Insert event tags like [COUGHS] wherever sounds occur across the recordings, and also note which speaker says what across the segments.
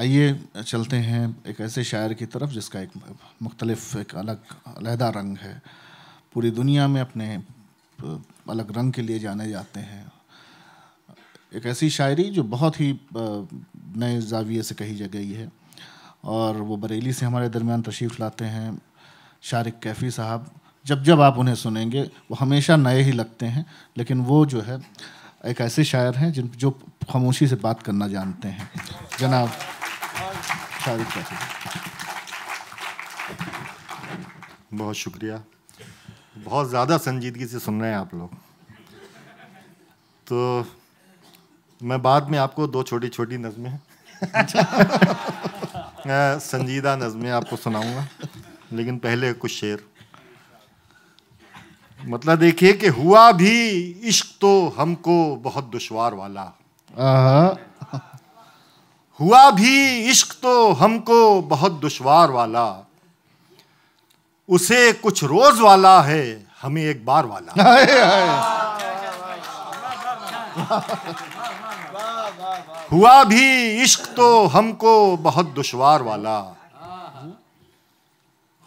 Speaker 1: आइए चलते हैं एक ऐसे शायर की तरफ जिसका एक मुख्तलफ एक अलग अलहदा रंग है पूरी दुनिया में अपने अलग रंग के लिए जाने जाते हैं एक ऐसी शायरी जो बहुत ही नए जाविये से कही जा गई है और वो बरेली से हमारे दरमियान तशरीफ़ लाते हैं शारिक कैफ़ी साहब जब जब आप उन्हें सुनेंगे वो हमेशा नए ही लगते हैं लेकिन वो जो है एक ऐसे शायर हैं जिन जो खामोशी से बात करना जानते हैं जनाब शारिक करते बहुत शुक्रिया बहुत ज़्यादा संजीदगी से सुन रहे हैं आप लोग तो मैं बाद में आपको दो छोटी छोटी नज़में [LAUGHS] संजीदा नज़में आपको सुनाऊंगा लेकिन पहले कुछ शेर मतलब देखिए कि हुआ भी इश्क तो हमको बहुत दुश्वार वाला हुआ भी इश्क तो हमको बहुत दुश्वार वाला उसे कुछ रोज वाला है हमें एक बार वाला [LAUGHS] हुआ भी इश्क तो हमको बहुत दुश्वार वाला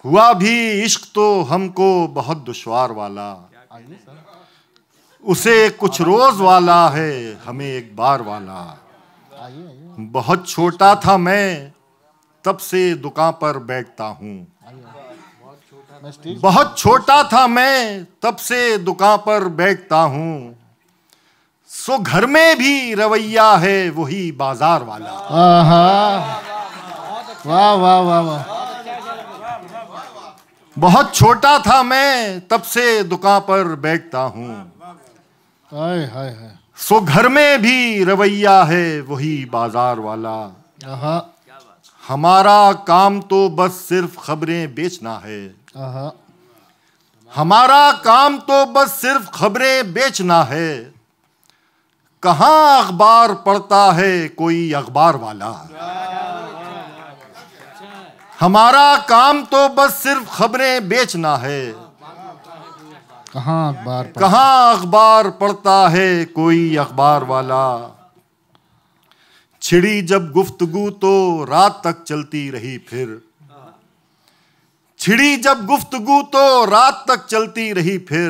Speaker 1: हुआ भी इश्क तो हमको बहुत दुश्वार वाला उसे कुछ रोज वाला है हमें एक बार वाला बहुत छोटा था मैं तब से दुकान पर बैठता हूँ बहुत छोटा था मैं तब से दुकान पर बैठता हूँ सो घर में भी रवैया है वही बाजार वाला वाह वाह वाह वाह बहुत छोटा था मैं तब से दुकान पर बैठता हूँ हाय हाय हाय सो घर में भी रवैया है वही बाजार वाला हमारा काम तो बस सिर्फ खबरें बेचना है हमारा काम तो बस सिर्फ खबरें बेचना है कहाँ अखबार पढ़ता है कोई अखबार वाला हमारा काम तो बस सिर्फ खबरें बेचना है कहाँ अखबार कहाँ अखबार पढ़ता है कोई अखबार वाला छिड़ी जब गुफ्तगु तो रात तक चलती रही फिर छिड़ी जब गुफ्तगु तो रात तक चलती रही फिर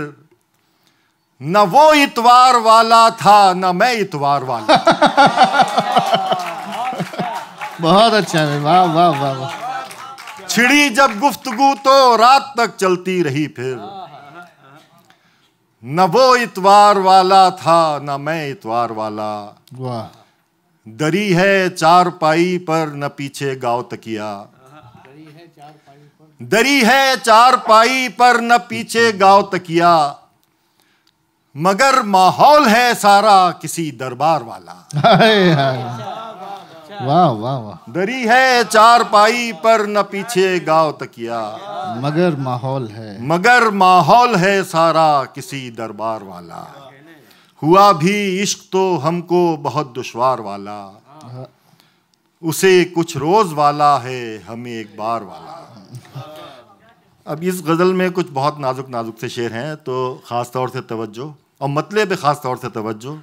Speaker 1: न वो इतवार वाला था न मैं इतवार वाला [LAUGHS] बहुत अच्छा है वाह वाह वाह छिड़ी जब गुफ्तगु तो रात तक चलती रही फिर न वो इतवार वाला था न मैं इतवार वाला वाह दरी है चार पाई पर न पीछे गांव तकिया दरी है चार पाई पर न पीछे गांव तकिया मगर माहौल है सारा किसी दरबार वाला वाह वाह वाह दरी है चार पाई पर न पीछे गांव तकिया मगर माहौल है मगर माहौल है सारा किसी दरबार वाला हुआ भी इश्क तो हमको बहुत दुश्वार वाला उसे कुछ रोज वाला है हमें एक बार वाला अब इस गज़ल में कुछ बहुत नाजुक नाजुक से शेर हैं तो ख़ास तौर से तवज्जो और मतलब ख़ास तौर से तवज्जो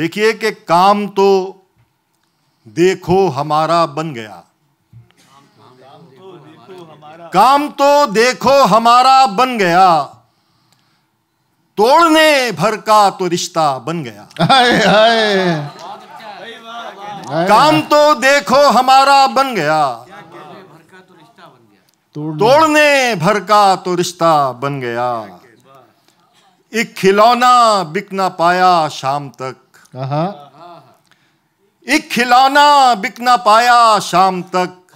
Speaker 1: देखिए कि काम तो देखो हमारा बन गया काम तो देखो हमारा बन गया तोड़ने भर का तो रिश्ता बन गया आए, आए। काम तो देखो हमारा बन गया तोड़ने भर का तो रिश्ता बन गया एक खिलौना बिक ना पाया शाम तक हाँ। एक खिलाना बिक ना पाया शाम तक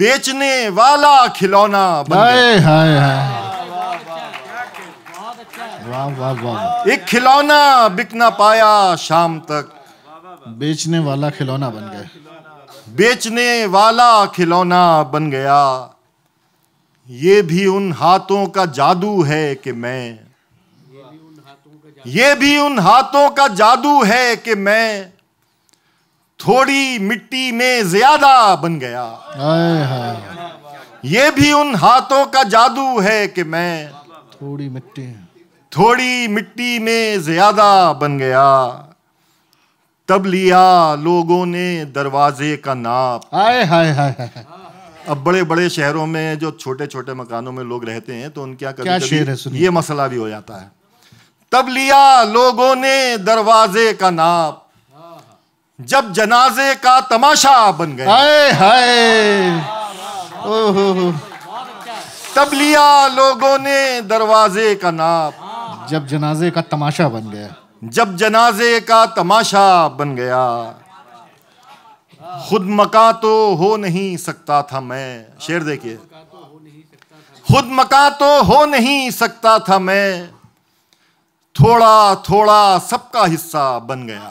Speaker 1: बेचने वाला खिलौना हाय हाय हाय एक खिलौना बिक ना पाया शाम तक बेचने वाला खिलौना बन गया बेचने वाला खिलौना बन गया ये भी उन हाथों का जादू है कि मैं ये भी उन हाथों का जादू है कि मैं थोड़ी मिट्टी में ज्यादा बन गया ये भी उन हाथों का जादू है कि मैं थोड़ी मिट्टी थोड़ी मिट्टी में ज्यादा बन गया तब लिया लोगों ने दरवाजे का नाप हाय हाय हाय अब बड़े बड़े शहरों में जो छोटे छोटे मकानों में लोग रहते हैं तो उनके क्या कभी ये मसला भी हो जाता है तब लिया लोगों ने दरवाजे का नाप जब जनाजे का तमाशा बन गए हाय हाय तब लिया लोगों ने दरवाजे का नाप जब जनाजे का तमाशा बन गया जब जनाजे का तमाशा बन गया खुद मका तो हो नहीं सकता था मैं शेर देखिए खुद मका तो हो नहीं सकता था मैं थोड़ा थोड़ा सबका हिस्सा बन गया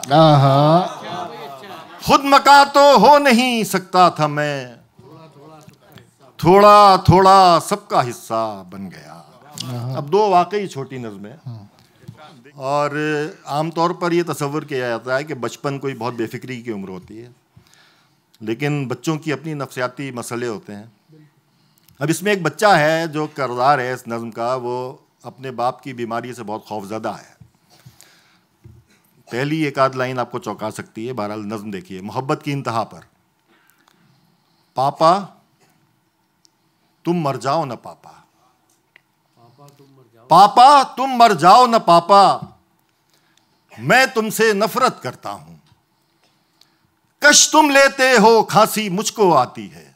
Speaker 1: खुद मका तो हो नहीं सकता था मैं थोड़ा थोड़ा सबका हिस्सा बन गया हाँ। अब दो वाकई छोटी नज़में हाँ। और आमतौर पर यह तस्वर किया जाता है कि बचपन कोई बहुत बेफिक्री की उम्र होती है लेकिन बच्चों की अपनी नफसियाती मसले होते हैं अब इसमें एक बच्चा है जो करदार है इस नज़म का वो अपने बाप की बीमारी से बहुत खौफजदा है पहली एक आध लाइन आपको चौंका सकती है बहरहाल नज्म देखिए मोहब्बत की इंतहा पर पापा तुम मर जाओ ना पापा पापा तुम मर जाओ ना पापा मैं तुमसे नफरत करता हूं कश तुम लेते हो खांसी मुझको आती है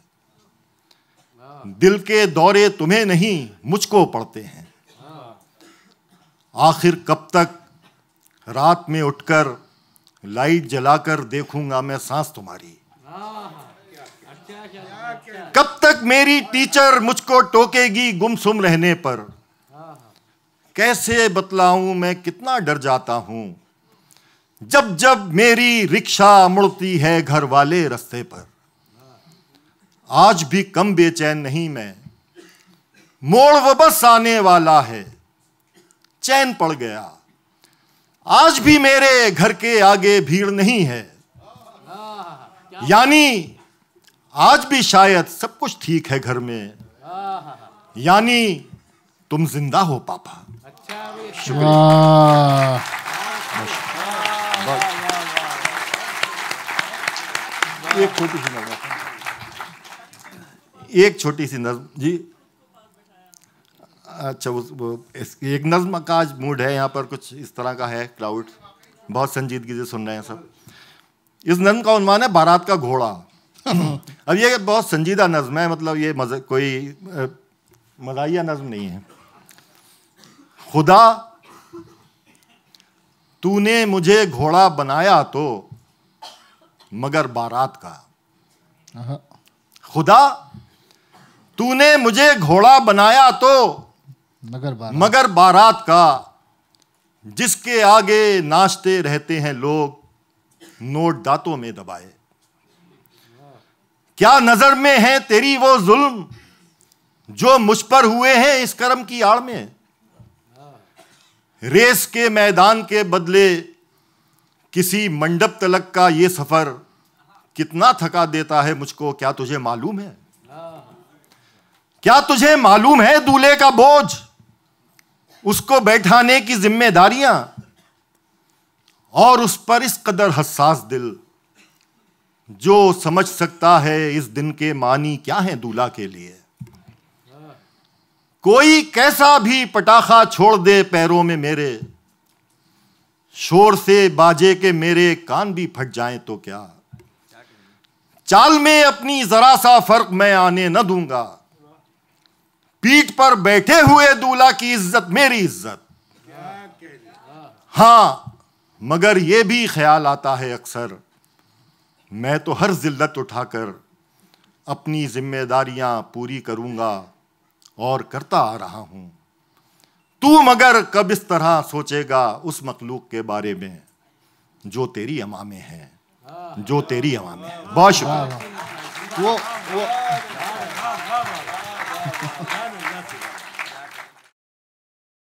Speaker 1: दिल के दौरे तुम्हें नहीं मुझको पड़ते हैं आखिर कब तक रात में उठकर लाइट जलाकर देखूंगा मैं सांस तुम्हारी कब तक मेरी टीचर मुझको टोकेगी गुमसुम रहने पर कैसे बतलाऊं मैं कितना डर जाता हूं जब जब मेरी रिक्शा मुड़ती है घर वाले रस्ते पर आज भी कम बेचैन नहीं मैं मोड़ वस बस आने वाला है चैन पड़ गया आज भी मेरे घर के आगे भीड़ नहीं है यानी आज भी शायद सब कुछ ठीक है घर में यानी तुम जिंदा हो पापा सी शुक्रिया एक छोटी सी नज्म जी अच्छा वो, वो एक नज्म का आज मूड है यहाँ पर कुछ इस तरह का है क्लाउड बहुत संजीदगी से सुन रहे हैं सब इस नज्म का उन्मान है बारात का घोड़ा [COUGHS] अब ये बहुत संजीदा नज्म है मतलब ये मज, कोई मजाइया नज्म नहीं है खुदा तूने मुझे घोड़ा बनाया तो मगर बारात का खुदा तूने मुझे घोड़ा बनाया तो मगर बारात मगर बारात का जिसके आगे नाचते रहते हैं लोग नोट दांतों में दबाए क्या नजर में है तेरी वो जुल्म जो मुझ पर हुए हैं इस कर्म की आड़ में रेस के मैदान के बदले किसी मंडप तलक का ये सफर कितना थका देता है मुझको क्या तुझे मालूम है क्या तुझे मालूम है दूल्हे का बोझ उसको बैठाने की जिम्मेदारियां और उस पर इस कदर हसास दिल जो समझ सकता है इस दिन के मानी क्या है दूल्हा के लिए कोई कैसा भी पटाखा छोड़ दे पैरों में मेरे शोर से बाजे के मेरे कान भी फट जाएं तो क्या चाल में अपनी जरा सा फर्क मैं आने न दूंगा पीठ पर बैठे हुए दूल्हा की इज्जत मेरी इज्जत हाँ मगर यह भी ख्याल आता है अक्सर मैं तो हर जिल्लत उठाकर अपनी जिम्मेदारियां पूरी करूंगा और करता आ रहा हूं तू मगर कब इस तरह सोचेगा उस मखलूक के बारे में जो तेरी अमामे हैं जो तेरी अमामे हैं बहुत शुक्रिया वो वो